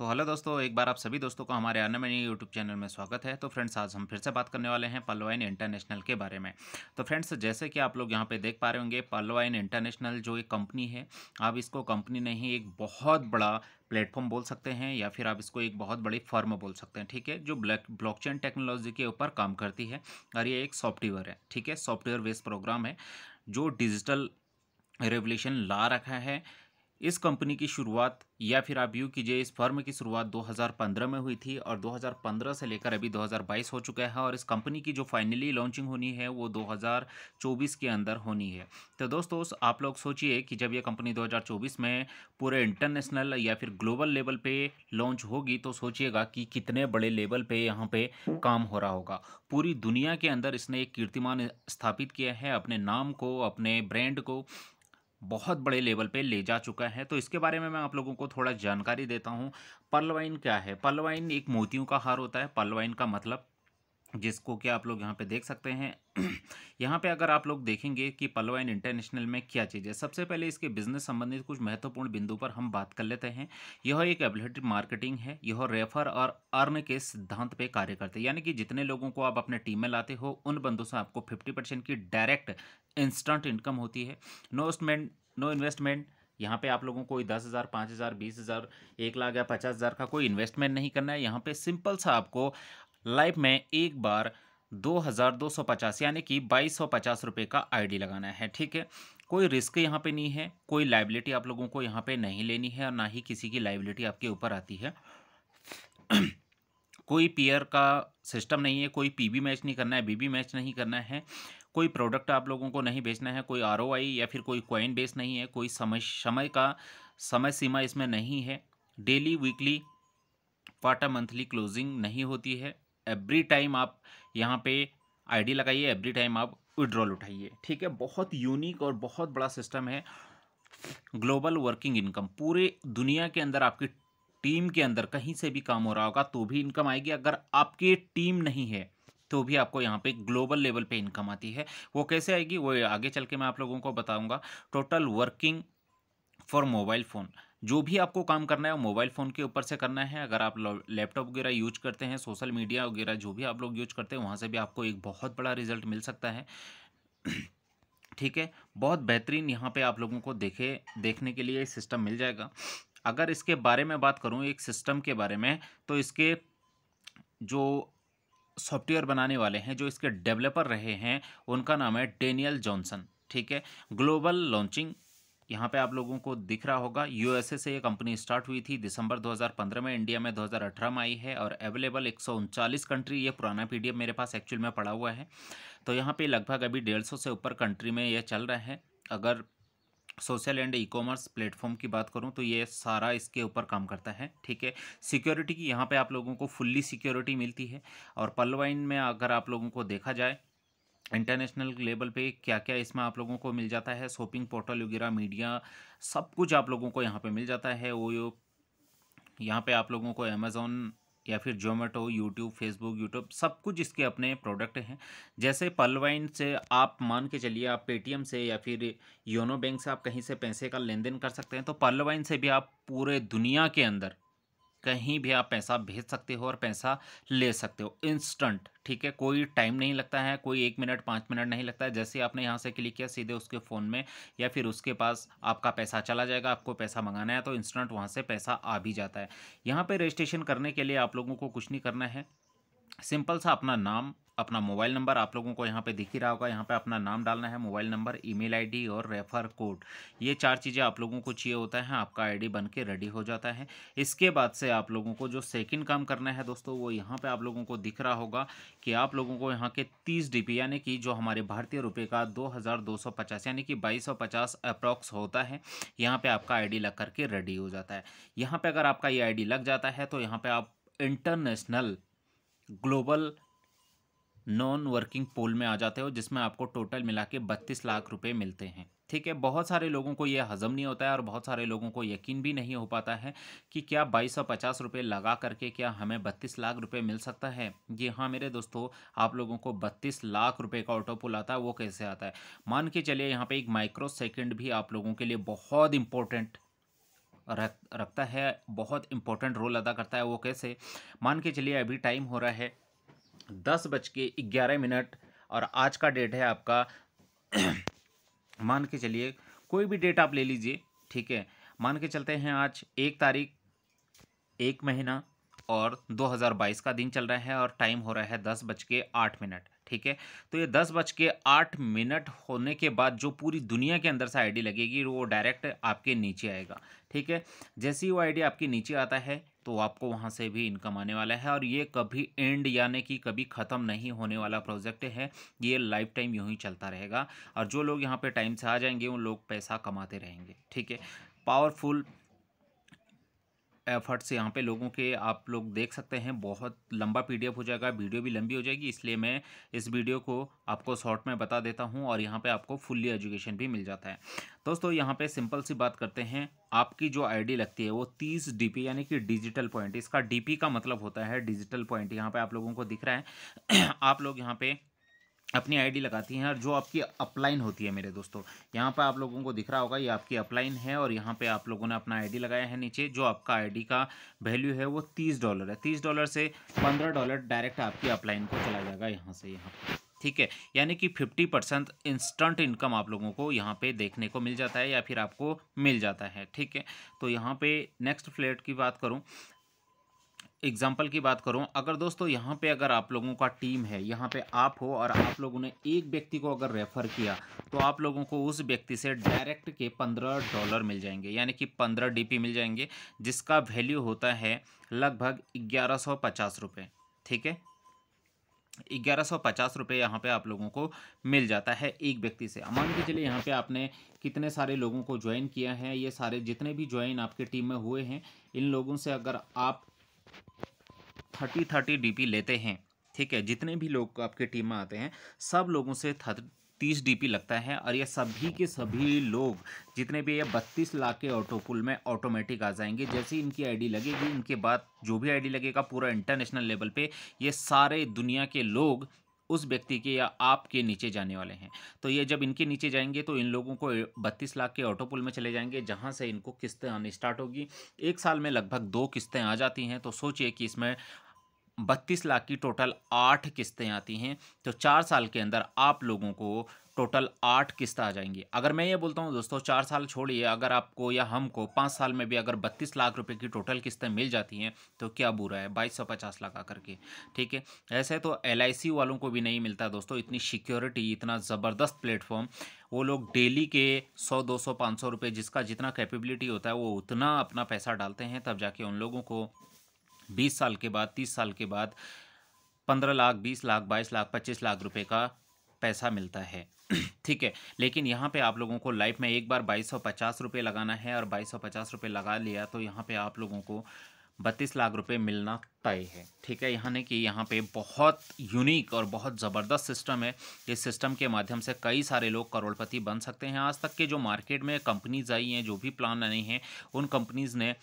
तो हेलो दोस्तों एक बार आप सभी दोस्तों को हमारे मनी यूट्यूब चैनल में स्वागत है तो फ्रेंड्स आज हम फिर से बात करने वाले हैं पलवाइन इंटरनेशनल के बारे में तो फ्रेंड्स जैसे कि आप लोग यहाँ पे देख पा रहे होंगे पलवाइन इंटरनेशनल जो एक कंपनी है आप इसको कंपनी नहीं एक बहुत बड़ा प्लेटफॉर्म बोल सकते हैं या फिर आप इसको एक बहुत बड़ी फर्म बोल सकते हैं ठीक है जो ब्लैक ब्लॉकचेन टेक्नोलॉजी के ऊपर काम करती है और ये एक सॉफ्टवेयर है ठीक है सॉफ्टवेयर बेस्ड प्रोग्राम है जो डिजिटल रेवोल्यूशन ला रखा है इस कंपनी की शुरुआत या फिर आप यूँ कीजिए इस फर्म की शुरुआत 2015 में हुई थी और 2015 से लेकर अभी 2022 हो चुका है और इस कंपनी की जो फाइनली लॉन्चिंग होनी है वो 2024 के अंदर होनी है तो दोस्तों आप लोग सोचिए कि जब ये कंपनी 2024 में पूरे इंटरनेशनल या फिर ग्लोबल लेवल पे लॉन्च होगी तो सोचिएगा कि कितने बड़े लेवल पर यहाँ पर काम हो रहा होगा पूरी दुनिया के अंदर इसने एक कीर्तिमान स्थापित किया है अपने नाम को अपने ब्रांड को बहुत बड़े लेवल पे ले जा चुका है तो इसके बारे में मैं आप लोगों को थोड़ा जानकारी देता हूँ पलवाइन क्या है पलवाइन एक मोतियों का हार होता है पलवाइन का मतलब जिसको क्या आप लोग यहाँ पे देख सकते हैं यहाँ पे अगर आप लोग देखेंगे कि पलवाइन इंटरनेशनल में क्या चीज़ है सबसे पहले इसके बिजनेस संबंधित कुछ महत्वपूर्ण बिंदु पर हम बात कर लेते हैं यह एक एबिलिटी मार्केटिंग है यह रेफर और अर्न के सिद्धांत पे कार्य करते हैं यानी कि जितने लोगों को आप अपने टीम में लाते हो उन बंदों से आपको फिफ्टी परसेंट की डायरेक्ट इंस्टेंट इनकम होती है नो नो इन्वेस्टमेंट यहाँ पे आप लोगों को कोई दस हज़ार पाँच हज़ार बीस हज़ार एक लाख या पचास हज़ार का कोई इन्वेस्टमेंट नहीं करना है यहाँ पे सिंपल सा आपको लाइफ में एक बार दो हज़ार दो सौ पचास यानी कि बाईस सौ पचास रुपये का आईडी लगाना है ठीक है कोई रिस्क यहाँ पे नहीं है कोई लाइबिलिटी आप लोगों को यहाँ पर नहीं लेनी है और ना ही किसी की लाइबिलिटी आपके ऊपर आती है कोई पीयर का सिस्टम नहीं है कोई पीबी मैच नहीं करना है बीबी मैच नहीं करना है कोई प्रोडक्ट आप लोगों को नहीं बेचना है कोई आर या फिर कोई क्वाइन बेस नहीं है कोई समय समय का समय सीमा इसमें नहीं है daily weekly quarter monthly closing नहीं होती है एवरी टाइम आप यहाँ पे आईडी लगाइए एवरी टाइम आप विड्रॉल उठाइए ठीक है बहुत यूनिक और बहुत बड़ा सिस्टम है ग्लोबल वर्किंग इनकम पूरे दुनिया के अंदर आपकी टीम के अंदर कहीं से भी काम हो रहा होगा तो भी इनकम आएगी अगर आपकी टीम नहीं है तो भी आपको यहाँ पे ग्लोबल लेवल पे इनकम आती है वो कैसे आएगी वो आगे चल के मैं आप लोगों को बताऊँगा total working for mobile phone जो भी आपको काम करना है वो मोबाइल फ़ोन के ऊपर से करना है अगर आप लैपटॉप वगैरह यूज करते हैं सोशल मीडिया वगैरह जो भी आप लोग यूज करते हैं वहाँ से भी आपको एक बहुत बड़ा रिजल्ट मिल सकता है ठीक है बहुत बेहतरीन यहाँ पे आप लोगों को देखे देखने के लिए सिस्टम मिल जाएगा अगर इसके बारे में बात करूँ एक सिस्टम के बारे में तो इसके जो सॉफ्टवेयर बनाने वाले हैं जो इसके डेवलपर रहे हैं उनका नाम है डेनियल जॉनसन ठीक है ग्लोबल लॉन्चिंग यहाँ पे आप लोगों को दिख रहा होगा यूएसए से ये कंपनी स्टार्ट हुई थी दिसंबर 2015 में इंडिया में 2018 में आई है और अवेलेबल एक कंट्री ये पुराना पीडीएफ मेरे पास एक्चुअल में पड़ा हुआ है तो यहाँ पे लगभग अभी डेढ़ से ऊपर कंट्री में ये चल रहा है अगर social and E commerce platform की बात करूं तो ये सारा इसके ऊपर काम करता है ठीक है सिक्योरिटी की यहाँ पे आप लोगों को फुल्ली सिक्योरिटी मिलती है और पलवाइन में अगर आप लोगों को देखा जाए इंटरनेशनल लेवल पे क्या क्या इसमें आप लोगों को मिल जाता है शॉपिंग पोर्टल वगैरह मीडिया सब कुछ आप लोगों को यहाँ पर मिल जाता है ओयो यहाँ पर आप लोगों को अमेज़ोन या फिर जोमेटो यूट्यूब फेसबुक यूट्यूब सब कुछ इसके अपने प्रोडक्ट हैं जैसे पलवाइन से आप मान के चलिए आप पेटीएम से या फिर योनो बैंक से आप कहीं से पैसे का लेन देन कर सकते हैं तो पलवाइन से भी आप पूरे दुनिया के अंदर कहीं भी आप पैसा भेज सकते हो और पैसा ले सकते हो इंस्टेंट ठीक है कोई टाइम नहीं लगता है कोई एक मिनट पाँच मिनट नहीं लगता है जैसे आपने यहाँ से क्लिक किया सीधे उसके फ़ोन में या फिर उसके पास आपका पैसा चला जाएगा आपको पैसा मंगाना है तो इंस्टेंट वहाँ से पैसा आ भी जाता है यहाँ पर रजिस्ट्रेशन करने के लिए आप लोगों को कुछ नहीं करना है सिंपल सा अपना नाम अपना मोबाइल नंबर आप लोगों को यहाँ पे दिख ही रहा होगा यहाँ पे अपना नाम डालना है मोबाइल नंबर ईमेल आईडी और रेफर कोड ये चार चीज़ें आप लोगों को चाहिए होता है आपका आईडी बन के रेडी हो जाता है इसके बाद से आप लोगों को जो सेकंड काम करना है दोस्तों वो यहाँ पे आप लोगों को दिख रहा होगा कि आप लोगों को यहाँ के तीस डी यानी कि जो हमारे भारतीय रुपये का दो यानी कि बाईस अप्रॉक्स होता है यहाँ पर आपका आई लग करके रेडी हो जाता है यहाँ पर अगर आपका ये आई लग जाता है तो यहाँ पर आप international global non working pool में आ जाते हो जिसमें आपको टोटल मिला के बत्तीस लाख रुपये मिलते हैं ठीक है बहुत सारे लोगों को यह हजम नहीं होता है और बहुत सारे लोगों को यकीन भी नहीं हो पाता है कि क्या बाईस सौ पचास रुपये लगा करके क्या हमें बत्तीस लाख रुपये मिल सकता है जी हाँ मेरे दोस्तों आप लोगों को बत्तीस लाख रुपये का ऑटो पुल आता है वो कैसे आता है मान के चलिए यहाँ पे एक माइक्रो सेकेंड भी आप लोगों के लिए बहुत इंपॉर्टेंट रख रखता है बहुत इंपॉर्टेंट रोल अदा करता है वो कैसे मान के चलिए अभी टाइम हो रहा है दस बज के ग्यारह मिनट और आज का डेट है आपका मान के चलिए कोई भी डेट आप ले लीजिए ठीक है मान के चलते हैं आज एक तारीख एक महीना और 2022 का दिन चल रहा है और टाइम हो रहा है दस बज के आठ मिनट ठीक है तो ये दस बज के आठ मिनट होने के बाद जो पूरी दुनिया के अंदर से आईडी लगेगी वो डायरेक्ट आपके नीचे आएगा ठीक है जैसे ही वो आईडी आपके नीचे आता है तो आपको वहाँ से भी इनकम आने वाला है और ये कभी एंड यानी कि कभी ख़त्म नहीं होने वाला प्रोजेक्ट है ये लाइफ टाइम यूँ ही चलता रहेगा और जो लोग यहाँ पर टाइम से आ जाएंगे उन लोग पैसा कमाते रहेंगे ठीक है पावरफुल एफ़र्ट्स यहाँ पे लोगों के आप लोग देख सकते हैं बहुत लंबा पीडीएफ हो जाएगा वीडियो भी लंबी हो जाएगी इसलिए मैं इस वीडियो को आपको शॉर्ट में बता देता हूँ और यहाँ पे आपको फुल्ली एजुकेशन भी मिल जाता है दोस्तों यहाँ पे सिंपल सी बात करते हैं आपकी जो आईडी लगती है वो तीस डी यानी कि डिजिटल पॉइंट इसका डी का मतलब होता है डिजिटल पॉइंट यहाँ पर आप लोगों को दिख रहा है आप लोग यहाँ पर अपनी आईडी लगाती हैं और जो आपकी अपलाइन होती है मेरे दोस्तों यहाँ पर आप लोगों को दिख रहा होगा ये आपकी अपलाइन है और यहाँ पे आप लोगों ने अपना आईडी लगाया है नीचे जो आपका आईडी का वैल्यू है वो तीस डॉलर है तीस डॉलर से पंद्रह डॉलर डायरेक्ट आपकी अपलाइन को चला जाएगा यहाँ से यहाँ ठीक है यानी कि फिफ्टी परसेंट इंस्टेंट इनकम आप लोगों को यहाँ पर देखने को मिल जाता है या फिर आपको मिल जाता है ठीक है तो यहाँ पर नेक्स्ट फ्लैट की बात करूँ एग्जाम्पल की बात करूँ अगर दोस्तों यहाँ पे अगर आप लोगों का टीम है यहाँ पे आप हो और आप लोगों ने एक व्यक्ति को अगर रेफ़र किया तो आप लोगों को उस व्यक्ति से डायरेक्ट के पंद्रह डॉलर मिल जाएंगे यानी कि पंद्रह डीपी मिल जाएंगे जिसका वैल्यू होता है लगभग ग्यारह सौ पचास रुपये ठीक है ग्यारह सौ पचास रुपये यहाँ पर आप लोगों को मिल जाता है एक व्यक्ति से मान के चलिए यहाँ पे आपने कितने सारे लोगों को ज्वाइन किया है ये सारे जितने भी ज्वाइन आपके टीम में हुए हैं इन लोगों से अगर आप थर्टी थर्टी डीपी लेते हैं ठीक है जितने भी लोग आपके टीम में आते हैं सब लोगों से तीस डीपी लगता है और ये सभी के सभी लोग जितने भी ये बत्तीस लाख के ऑटो पुल में ऑटोमेटिक आ जाएंगे जैसे ही इनकी आईडी लगेगी इनके बाद जो भी आईडी लगेगा पूरा इंटरनेशनल लेवल पे ये सारे दुनिया के लोग उस व्यक्ति के या आपके नीचे जाने वाले हैं तो ये जब इनके नीचे जाएंगे तो इन लोगों को बत्तीस लाख के ऑटो पुल में चले जाएंगे जहाँ से इनको किस्तें आनी स्टार्ट होगी एक साल में लगभग दो किस्तें आ जाती हैं तो सोचिए कि इसमें बत्तीस लाख की टोटल आठ किस्तें आती हैं तो चार साल के अंदर आप लोगों को टोटल आठ किस्त आ जाएंगी अगर मैं ये बोलता हूँ दोस्तों चार साल छोड़िए अगर आपको या हमको पाँच साल में भी अगर बत्तीस लाख रुपए की टोटल किस्तें मिल जाती हैं तो क्या बुरा है बाईस सौ पचास लाख आकर के ठीक है ऐसे तो एल वालों को भी नहीं मिलता दोस्तों इतनी सिक्योरिटी इतना ज़बरदस्त प्लेटफॉर्म वो लोग डेली के सौ दो सौ पाँच सौ रुपये जिसका जितना कैपेबिलिटी होता है वो उतना अपना पैसा डालते हैं तब जाके उन लोगों को बीस साल के बाद तीस साल के बाद पंद्रह लाख बीस लाख बाईस लाख पच्चीस लाख रुपए का पैसा मिलता है ठीक है लेकिन यहाँ पे आप लोगों को लाइफ में एक बार बाईस सौ पचास रुपये लगाना है और बाईस सौ पचास रुपये लगा लिया तो यहाँ पे आप लोगों को बत्तीस लाख रुपए मिलना तय है ठीक है यहाँ ने कि यहाँ पे बहुत यूनिक और बहुत ज़बरदस्त सिस्टम है इस सिस्टम के माध्यम से कई सारे लोग करोड़पति बन सकते हैं आज तक के जो मार्केट में कंपनीज आई हैं जो भी प्लान आई हैं उन कंपनीज़ ने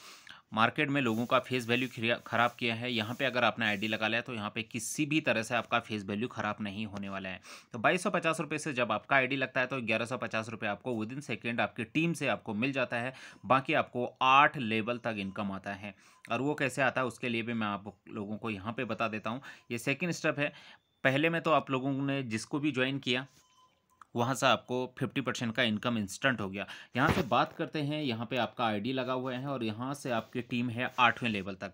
मार्केट में लोगों का फेस वैल्यू ख़राब किया है यहाँ पे अगर आपने आईडी लगा लिया तो यहाँ पे किसी भी तरह से आपका फेस वैल्यू ख़राब नहीं होने वाला है तो बाईस रुपए से जब आपका आईडी लगता है तो ग्यारह रुपए आपको विद इन सेकेंड आपकी टीम से आपको मिल जाता है बाकी आपको आठ लेवल तक इनकम आता है और वो कैसे आता है उसके लिए भी मैं आप लोगों को यहाँ पर बता देता हूँ ये सेकेंड स्टेप है पहले में तो आप लोगों ने जिसको भी ज्वाइन किया वहाँ से आपको फिफ्टी परसेंट का इनकम इंस्टेंट हो गया यहाँ से बात करते हैं यहाँ पे आपका आईडी लगा हुआ है और यहाँ से आपकी टीम है आठवें लेवल तक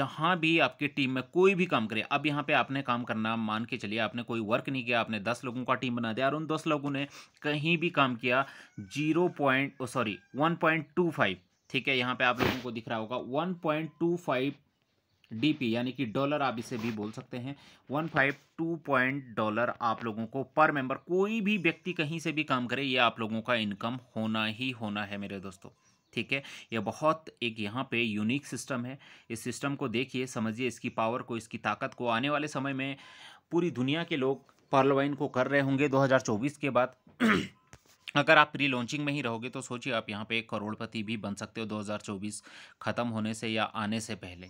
जहाँ भी आपकी टीम में कोई भी काम करे अब यहाँ पे आपने काम करना मान के चलिए आपने कोई वर्क नहीं किया आपने दस लोगों का टीम बना दिया और उन दस लोगों ने कहीं भी काम किया zero point sorry one point two five ठीक है यहाँ पर आप लोगों को दिख रहा होगा one point two five DP यानी कि डॉलर आप इसे भी बोल सकते हैं one five two point dollar आप लोगों को पर मेंबर कोई भी व्यक्ति कहीं से भी काम करे ये आप लोगों का इनकम होना ही होना है मेरे दोस्तों ठीक है यह बहुत एक यहाँ पे यूनिक सिस्टम है इस सिस्टम को देखिए समझिए इसकी पावर को इसकी ताकत को आने वाले समय में पूरी दुनिया के लोग पार्लवाइन को कर रहे होंगे दो के बाद अगर आप प्री लॉन्चिंग में ही रहोगे तो सोचिए आप यहाँ पे एक करोड़पति भी बन सकते हो 2024 ख़त्म होने से या आने से पहले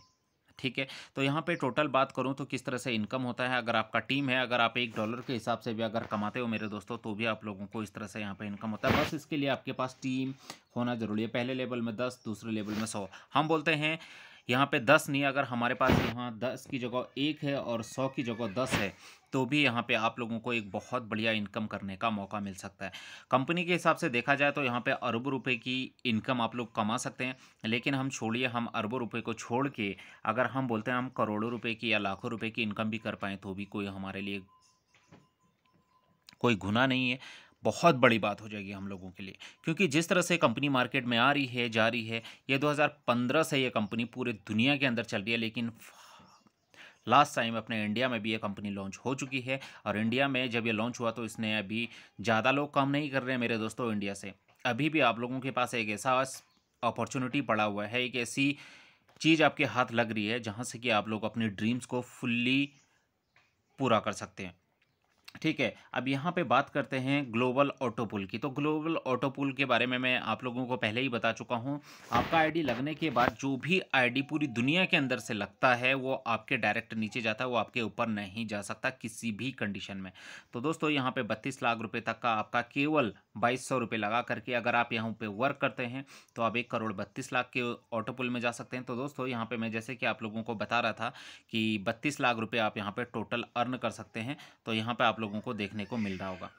ठीक है तो यहाँ पे टोटल बात करूँ तो किस तरह से इनकम होता है अगर आपका टीम है अगर आप एक डॉलर के हिसाब से भी अगर कमाते हो मेरे दोस्तों तो भी आप लोगों को इस तरह से यहाँ पे इनकम होता है बस इसके लिए आपके पास टीम होना ज़रूरी है पहले लेवल में दस दूसरे लेवल में सौ हम बोलते हैं यहाँ पे दस नहीं अगर हमारे पास यहाँ दस की जगह एक है और सौ की जगह दस है तो भी यहाँ पे आप लोगों को एक बहुत बढ़िया इनकम करने का मौका मिल सकता है कंपनी के हिसाब से देखा जाए तो यहाँ पे अरबों रुपए की इनकम आप लोग कमा सकते हैं लेकिन हम छोड़िए हम अरबों रुपए को छोड़ के अगर हम बोलते हैं हम करोड़ों रुपए की या लाखों रुपए की इनकम भी कर पाएँ तो भी कोई हमारे लिए कोई गुना नहीं है बहुत बड़ी बात हो जाएगी हम लोगों के लिए क्योंकि जिस तरह से कंपनी मार्केट में आ रही है जा रही है ये 2015 से ये कंपनी पूरे दुनिया के अंदर चल रही है लेकिन लास्ट टाइम अपने इंडिया में भी ये कंपनी लॉन्च हो चुकी है और इंडिया में जब ये लॉन्च हुआ तो इसने अभी ज़्यादा लोग काम नहीं कर रहे हैं मेरे दोस्तों इंडिया से अभी भी आप लोगों के पास एक ऐसा अपॉर्चुनिटी पड़ा हुआ है एक ऐसी चीज़ आपके हाथ लग रही है जहाँ से कि आप लोग अपने ड्रीम्स को फुल्ली पूरा कर सकते हैं ठीक है अब यहाँ पे बात करते हैं ग्लोबल ऑटो पुल की तो ग्लोबल ऑटो पुल के बारे में मैं आप लोगों को पहले ही बता चुका हूँ आपका आईडी लगने के बाद जो भी आईडी पूरी दुनिया के अंदर से लगता है वो आपके डायरेक्ट नीचे जाता है वो आपके ऊपर नहीं जा सकता किसी भी कंडीशन में तो दोस्तों यहाँ पर बत्तीस लाख रुपये तक का आपका केवल बाईस सौ रुपये लगा करके अगर आप यहाँ पर वर्क करते हैं तो आप एक करोड़ बत्तीस लाख के ऑटो पुल में जा सकते हैं तो दोस्तों यहाँ पर मैं जैसे कि आप लोगों को बता रहा था कि बत्तीस लाख रुपये आप यहाँ पर टोटल अर्न कर सकते हैं तो यहाँ पर आप लोगों को देखने को मिल रहा होगा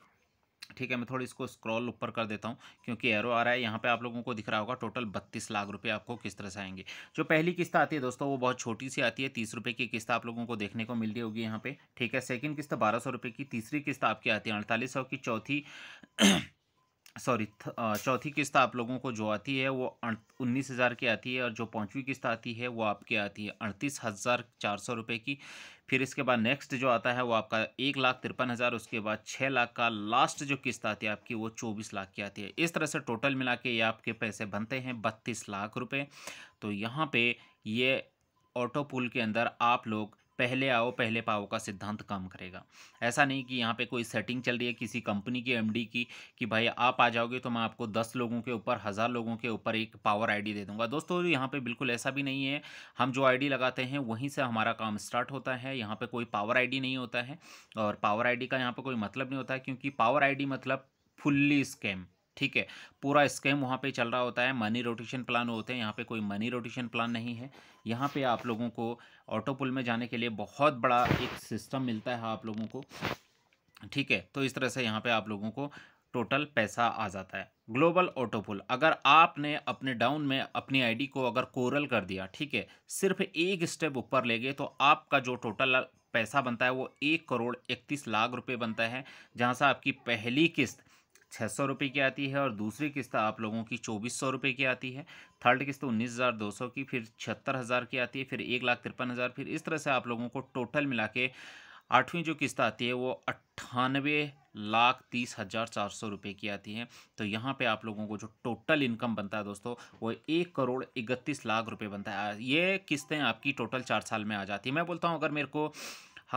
ठीक है मैं थोड़ी इसको स्क्रॉल ऊपर कर देता हूँ क्योंकि एरो आ रहा है यहाँ पे आप लोगों को दिख रहा होगा टोटल बत्तीस लाख रुपए आपको किस तरह से आएंगे जो पहली किस्त आती है दोस्तों वो बहुत छोटी सी आती है तीस रुपए की किस्त आप लोगों को देखने को मिल रही होगी यहाँ पे ठीक है सेकंड किस्त बारह सौ रुपये की तीसरी किस्त आपकी आती है अड़तालीस सौ की चौथी सॉरी चौथी किस्त आप लोगों को जो आती है वो उन्नीस हज़ार की आती है और जो पाँचवीं किस्त आती है वो आपकी आती है अड़तीस हज़ार चार सौ रुपये की फिर इसके बाद नेक्स्ट जो आता है वो आपका एक लाख तिरपन हज़ार उसके बाद छः लाख का लास्ट जो किस्त आती है आपकी वो चौबीस लाख की आती है इस तरह से टोटल मिला के ये आपके पैसे बनते हैं बत्तीस लाख रुपये तो यहाँ पर ये ऑटो पुल के अंदर आप लोग पहले आओ पहले पाओ का सिद्धांत काम करेगा ऐसा नहीं कि यहाँ पे कोई सेटिंग चल रही है किसी कंपनी की एमडी की कि भाई आप आ जाओगे तो मैं आपको दस लोगों के ऊपर हज़ार लोगों के ऊपर एक पावर आईडी दे दूंगा दोस्तों यहाँ पे बिल्कुल ऐसा भी नहीं है हम जो आईडी लगाते हैं वहीं से हमारा काम स्टार्ट होता है यहाँ पर कोई पावर आई नहीं होता है और पावर आई का यहाँ पर कोई मतलब नहीं होता है क्योंकि पावर आई मतलब फुल्ली स्कैम ठीक है पूरा स्कैम वहाँ पे चल रहा होता है मनी रोटेशन प्लान होते हैं यहाँ पे कोई मनी रोटेशन प्लान नहीं है यहाँ पे आप लोगों को ऑटो पुल में जाने के लिए बहुत बड़ा एक सिस्टम मिलता है आप लोगों को ठीक है तो इस तरह से यहाँ पे आप लोगों को टोटल पैसा आ जाता है ग्लोबल ऑटोपुल अगर आपने अपने डाउन में अपनी आई को अगर कोरल कर दिया ठीक है सिर्फ एक स्टेप ऊपर ले गए तो आपका जो टोटल पैसा बनता है वो एक करोड़ इकतीस लाख रुपये बनता है जहाँ से आपकी पहली किस्त छः सौ रुपये की आती है और दूसरी किस्त आप लोगों की चौबीस सौ रुपये की आती है थर्ड किस्त उन्नीस हज़ार दो सौ की फिर छिहत्तर हज़ार की आती है फिर एक लाख तिरपन हज़ार फिर इस तरह से आप लोगों को टोटल मिला के आठवीं जो किस्त आती है वो अट्ठानवे लाख तीस हज़ार चार सौ रुपये की आती है तो यहाँ पे आप लोगों को जो टोटल इनकम बनता है दोस्तों वो एक करोड़ इकतीस लाख रुपये बनता है ये किस्तें आपकी टोटल चार साल में आ जाती है मैं बोलता हूँ अगर मेरे को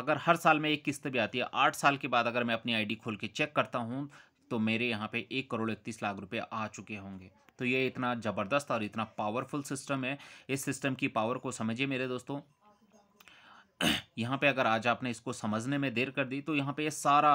अगर हर साल में एक किस्त भी आती है आठ साल के बाद अगर मैं अपनी आईडी खोल के चेक करता हूँ तो मेरे यहाँ पे एक करोड़ इकतीस लाख रुपए आ चुके होंगे तो ये इतना ज़बरदस्त और इतना पावरफुल सिस्टम है इस सिस्टम की पावर को समझिए मेरे दोस्तों यहाँ पे अगर आज आपने इसको समझने में देर कर दी तो यहाँ पे ये सारा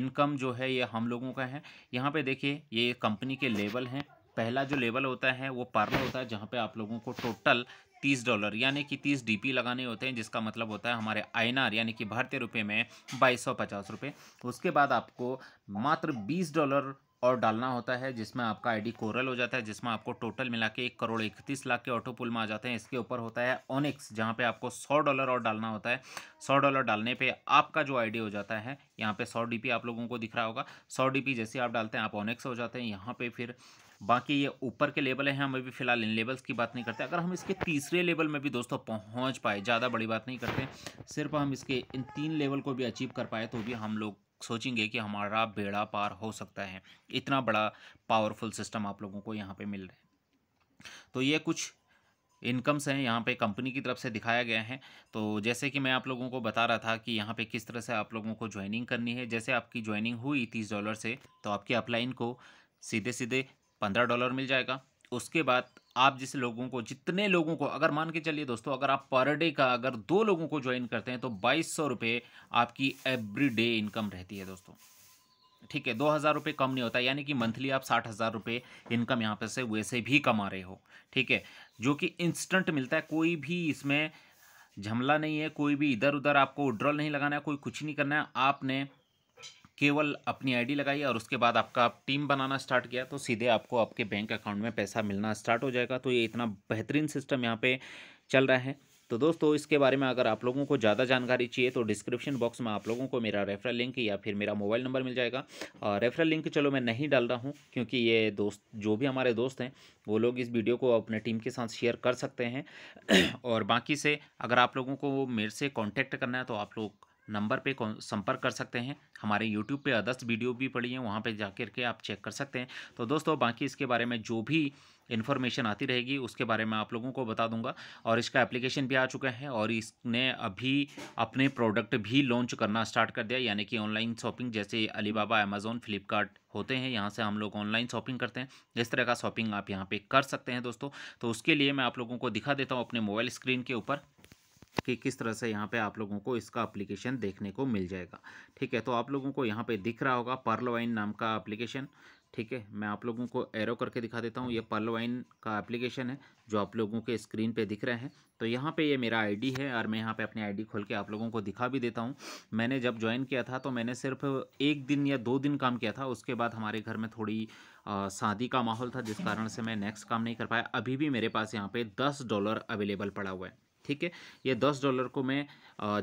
इनकम जो है ये हम लोगों का है यहाँ पे देखिए ये कंपनी के लेवल हैं पहला जो लेवल होता है वो पार्लर होता है जहाँ पे आप लोगों को टोटल तीस डॉलर यानी कि तीस डी लगाने होते हैं जिसका मतलब होता है हमारे आई यानी कि भारतीय रुपये में बाईस सौ पचास रुपये उसके बाद आपको मात्र बीस डॉलर और डालना होता है जिसमें आपका आईडी कोरल हो जाता है जिसमें आपको टोटल मिला के एक करोड़ इकतीस लाख के ऑटो पुल में आ जाते हैं इसके ऊपर होता है ओनिक्स जहाँ पे आपको सौ डॉलर और डालना होता है सौ डॉलर डालने पे आपका जो आईडी हो जाता है यहाँ पे सौ डीपी आप लोगों को दिख रहा होगा सौ डीपी जैसे आप डालते हैं आप ओनिक्स हो जाते हैं यहाँ पर फिर बाकी ये ऊपर के लेवल हैं हम अभी फ़िलहाल इन लेवल्स की बात नहीं करते अगर हम इसके तीसरे लेवल में भी दोस्तों पहुंच पाए ज़्यादा बड़ी बात नहीं करते सिर्फ हम इसके इन तीन लेवल को भी अचीव कर पाए तो भी हम लोग सोचेंगे कि हमारा बेड़ा पार हो सकता है इतना बड़ा पावरफुल सिस्टम आप लोगों को यहाँ पर मिल रहा है तो ये कुछ इनकम्स हैं यहाँ पे कंपनी की तरफ से दिखाया गया है तो जैसे कि मैं आप लोगों को बता रहा था कि यहाँ पे किस तरह से आप लोगों को ज्वाइनिंग करनी है जैसे आपकी ज्वाइनिंग हुई तीस डॉलर से तो आपकी अपलाइन को सीधे सीधे पंद्रह डॉलर मिल जाएगा उसके बाद आप जिस लोगों को जितने लोगों को अगर मान के चलिए दोस्तों अगर आप पर डे का अगर दो लोगों को ज्वाइन करते हैं तो बाईस सौ रुपये आपकी एवरी डे इनकम रहती है दोस्तों ठीक है दो हज़ार रुपये कम नहीं होता यानी कि मंथली आप साठ हज़ार रुपये इनकम यहाँ पर से वैसे भी कमा रहे हो ठीक है जो कि इंस्टेंट मिलता है कोई भी इसमें झमला नहीं है कोई भी इधर उधर आपको विड्रॉल नहीं लगाना है कोई कुछ नहीं करना है आपने केवल अपनी आईडी लगाई और उसके बाद आपका आप टीम बनाना स्टार्ट किया तो सीधे आपको आपके बैंक अकाउंट में पैसा मिलना स्टार्ट हो जाएगा तो ये इतना बेहतरीन सिस्टम यहाँ पे चल रहा है तो दोस्तों इसके बारे में अगर आप लोगों को ज़्यादा जानकारी चाहिए तो डिस्क्रिप्शन बॉक्स में आप लोगों को मेरा रेफरल लिंक या फिर मेरा मोबाइल नंबर मिल जाएगा और रेफरल लिंक चलो मैं नहीं डाल रहा हूँ क्योंकि ये दोस्त जो भी हमारे दोस्त हैं वो लोग इस वीडियो को अपने टीम के साथ शेयर कर सकते हैं और बाकी से अगर आप लोगों को मेरे से कॉन्टैक्ट करना है तो आप लोग नंबर पे संपर्क कर सकते हैं हमारे यूट्यूब पे अदस्त वीडियो भी पड़ी है वहाँ पे कर के आप चेक कर सकते हैं तो दोस्तों बाकी इसके बारे में जो भी इन्फॉर्मेशन आती रहेगी उसके बारे में आप लोगों को बता दूंगा और इसका एप्लीकेशन भी आ चुका है और इसने अभी अपने प्रोडक्ट भी लॉन्च करना स्टार्ट कर दिया यानी कि ऑनलाइन शॉपिंग जैसे अलीबाबा अमेज़ोन फ्लिपकार्ट होते हैं यहाँ से हम लोग ऑनलाइन शॉपिंग करते हैं इस तरह का शॉपिंग आप यहाँ पर कर सकते हैं दोस्तों तो उसके लिए मैं आप लोगों को दिखा देता हूँ अपने मोबाइल स्क्रीन के ऊपर कि किस तरह से यहाँ पे आप लोगों को इसका एप्लीकेशन देखने को मिल जाएगा ठीक है तो आप लोगों को यहाँ पे दिख रहा होगा पर्लवाइन नाम का एप्लीकेशन ठीक है मैं आप लोगों को एरो करके दिखा देता हूँ ये पर्लवाइन का एप्लीकेशन है जो आप लोगों के स्क्रीन पे दिख रहे हैं तो यहाँ पे ये मेरा आईडी है और मैं यहाँ पे अपनी आईडी खोल के आप लोगों को दिखा भी देता हूँ मैंने जब ज्वाइन किया था तो मैंने सिर्फ एक दिन या दो दिन काम किया था उसके बाद हमारे घर में थोड़ी शादी का माहौल था जिस कारण से मैं नेक्स्ट काम नहीं कर पाया अभी भी मेरे पास यहाँ पर दस डॉलर अवेलेबल पड़ा हुआ है ठीक है ये दस डॉलर को मैं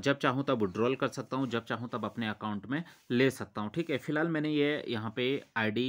जब चाहूँ तब विड्रॉल कर सकता हूँ जब चाहूँ तब अपने अकाउंट में ले सकता हूँ ठीक है फिलहाल मैंने ये यहाँ पे आईडी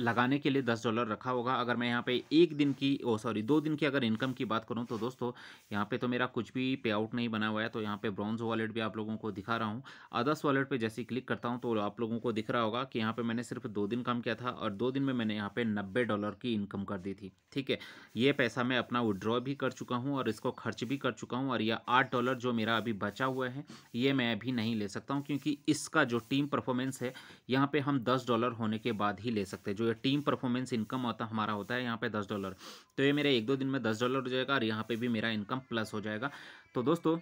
लगाने के लिए दस डॉलर रखा होगा अगर मैं यहाँ पे एक दिन की ओ सॉरी दो दिन की अगर इनकम की बात करूँ तो दोस्तों यहाँ पे तो मेरा कुछ भी पे आउट नहीं बना हुआ है तो यहाँ पे ब्रॉन्ज वॉलेट भी आप लोगों को दिखा रहा हूँ अदर्स वॉलेट पे जैसे क्लिक करता हूँ तो आप लोगों को दिख रहा होगा कि यहाँ पर मैंने सिर्फ दो दिन काम किया था और दो दिन में मैंने यहाँ पर नब्बे डॉलर की इनकम कर दी थी ठीक है ये पैसा मैं अपना विड्रॉ भी कर चुका हूँ और इसको खर्च भी कर चुका हूँ और यह आठ डॉलर जो मेरा अभी बचा हुआ है ये मैं अभी नहीं ले सकता हूँ क्योंकि इसका जो टीम परफॉर्मेंस है यहाँ पर हम दस डॉलर होने के बाद ही ले सकते हैं जो है टीम परफॉर्मेंस इनकम होता हमारा होता है यहाँ पे दस डॉलर तो ये मेरे एक दो दिन में दस डॉलर हो जाएगा और यहाँ पे भी मेरा इनकम प्लस हो जाएगा तो दोस्तों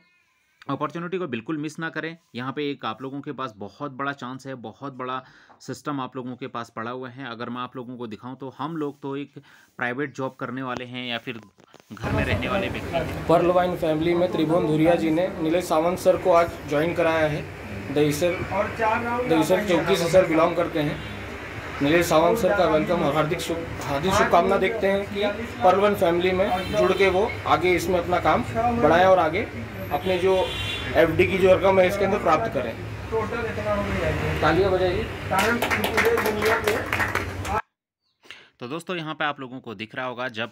अपॉर्चुनिटी को बिल्कुल मिस ना करें यहाँ पे एक आप लोगों के पास बहुत बड़ा चांस है बहुत बड़ा सिस्टम आप लोगों के पास पड़ा हुआ है अगर मैं आप लोगों को दिखाऊं तो हम लोग तो एक प्राइवेट जॉब करने वाले हैं या फिर घर में रहने वाले व्यक्ति पर्लवाइन फैमिली में त्रिभुवन धुरिया जी ने नीले सावंत सर को आज ज्वाइन कराया है दहीसर दहीसर चौकी से सर बिलोंग करते हैं नीलेश सावंत सर का वेलकम और हार्दिक शुभ हार्दिक शुभकामना देखते हैं कि परवन फैमिली में जुड़ के वो आगे इसमें अपना काम बढ़ाएं और आगे अपने जो एफडी की जो रकम है इसके अंदर प्राप्त करें तालियां बजाइए तो दोस्तों यहाँ पे आप लोगों को दिख रहा होगा जब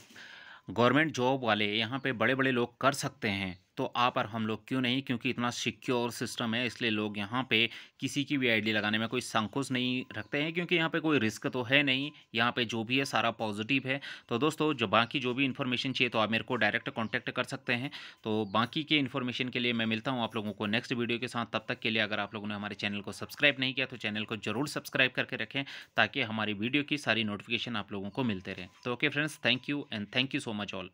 गवर्नमेंट जॉब वाले यहाँ पे बड़े बड़े लोग कर सकते हैं तो आप और हम लोग क्यों नहीं क्योंकि इतना सिक्योर सिस्टम है इसलिए लोग यहाँ पे किसी की भी आईडी लगाने में कोई संकोच नहीं रखते हैं क्योंकि यहाँ पे कोई रिस्क तो है नहीं यहाँ पे जो भी है सारा पॉजिटिव है तो दोस्तों जो बाकी जो भी इन्फॉर्मेशन चाहिए तो आप मेरे को डायरेक्ट कॉन्टैक्ट कर सकते हैं तो बाकी के इन्फॉर्मेशन के लिए मैं मिलता हूँ आप लोगों को नेक्स्ट वीडियो के साथ तब तक के लिए अगर आप लोगों ने हमारे चैनल को सब्सक्राइब नहीं किया तो चैनल को जरूर सब्सक्राइब करके रखें ताकि हमारी वीडियो की सारी नोटिफिकेशन आप लोगों को मिलते रहें तो okay friends thank you and thank you so much all